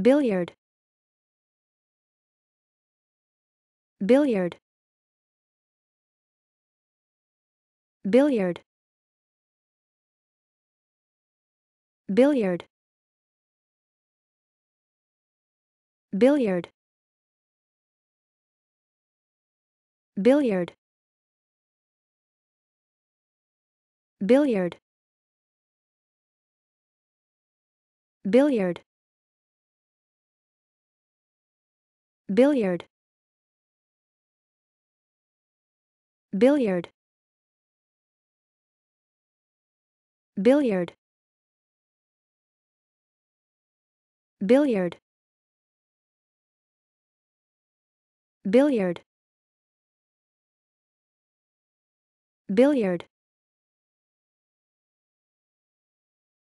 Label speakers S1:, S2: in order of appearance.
S1: billiard billiard billiard billiard billiard billiard billiard billiard billiard billiard billiard billiard billiard billiard